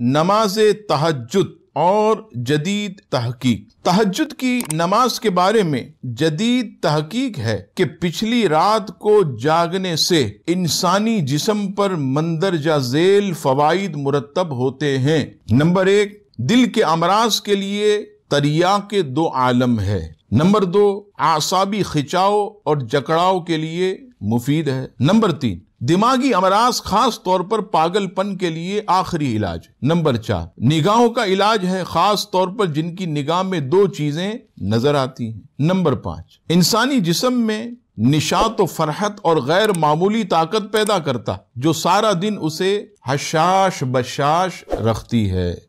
नमाज तहजद और जदीद तहकीक तहजद की नमाज के बारे में जदीद तहकीक है कि पिछली रात को जागने से इंसानी जिसम पर मंदरजा जेल फवाइद मुरतब होते हैं नंबर एक दिल के अमराज के लिए तरिया के दो आलम है नंबर दो आसाबी खिंचाव और जकड़ाव के लिए मुफीद है नंबर तीन दिमागी अमराज खास तौर पर पागलपन के लिए आखिरी इलाज नंबर चार निगाहों का इलाज है खास तौर पर जिनकी निगाह में दो चीजें नजर आती हैं नंबर पांच इंसानी जिसम में निशात फरहत और गैर मामूली ताकत पैदा करता जो सारा दिन उसे हशाश बशाश रखती है